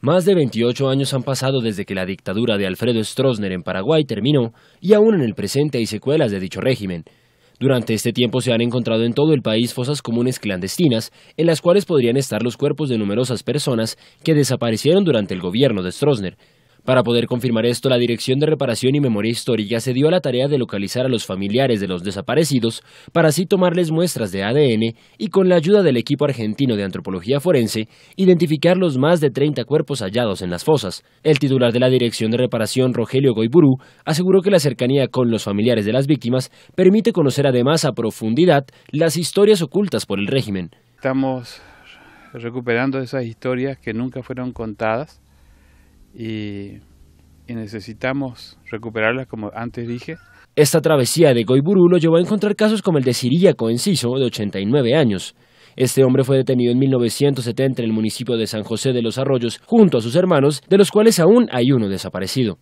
Más de 28 años han pasado desde que la dictadura de Alfredo Stroessner en Paraguay terminó y aún en el presente hay secuelas de dicho régimen. Durante este tiempo se han encontrado en todo el país fosas comunes clandestinas en las cuales podrían estar los cuerpos de numerosas personas que desaparecieron durante el gobierno de Stroessner. Para poder confirmar esto, la Dirección de Reparación y Memoria Histórica se dio a la tarea de localizar a los familiares de los desaparecidos para así tomarles muestras de ADN y con la ayuda del equipo argentino de antropología forense, identificar los más de 30 cuerpos hallados en las fosas. El titular de la Dirección de Reparación, Rogelio Goiburú, aseguró que la cercanía con los familiares de las víctimas permite conocer además a profundidad las historias ocultas por el régimen. Estamos recuperando esas historias que nunca fueron contadas y, necesitamos recuperarlas como antes dije. Esta travesía de Goiburú lo llevó a encontrar casos como el de Siríaco Enciso, de 89 años. Este hombre fue detenido en 1970 en el municipio de San José de los Arroyos, junto a sus hermanos, de los cuales aún hay uno desaparecido.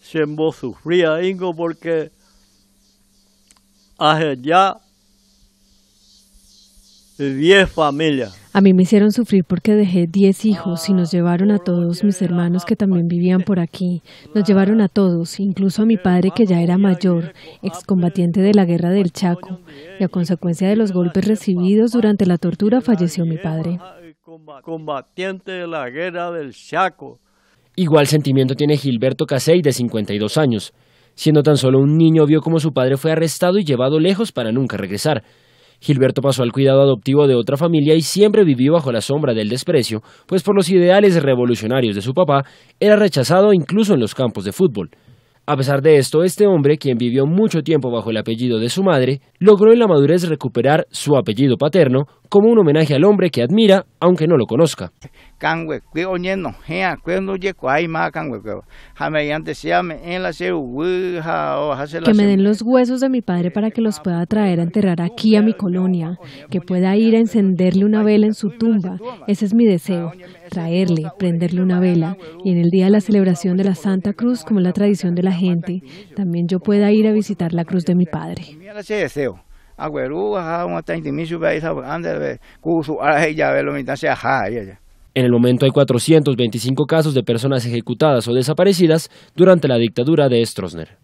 Siembo sufría, Ingo, porque hace ya 10 familias a mí me hicieron sufrir porque dejé 10 hijos y nos llevaron a todos mis hermanos que también vivían por aquí. Nos llevaron a todos, incluso a mi padre que ya era mayor, excombatiente de la guerra del Chaco. Y a consecuencia de los golpes recibidos durante la tortura falleció mi padre. Combatiente de la guerra del Chaco. Igual sentimiento tiene Gilberto Casey, de 52 años. Siendo tan solo un niño, vio cómo su padre fue arrestado y llevado lejos para nunca regresar. Gilberto pasó al cuidado adoptivo de otra familia y siempre vivió bajo la sombra del desprecio, pues por los ideales revolucionarios de su papá era rechazado incluso en los campos de fútbol. A pesar de esto, este hombre, quien vivió mucho tiempo bajo el apellido de su madre, logró en la madurez recuperar su apellido paterno como un homenaje al hombre que admira, aunque no lo conozca que me den los huesos de mi padre para que los pueda traer a enterrar aquí a mi colonia que pueda ir a encenderle una vela en su tumba ese es mi deseo traerle prenderle una vela y en el día de la celebración de la Santa Cruz como es la tradición de la gente también yo pueda ir a visitar la cruz de mi padre Mi deseo un en el momento hay 425 casos de personas ejecutadas o desaparecidas durante la dictadura de Stroessner.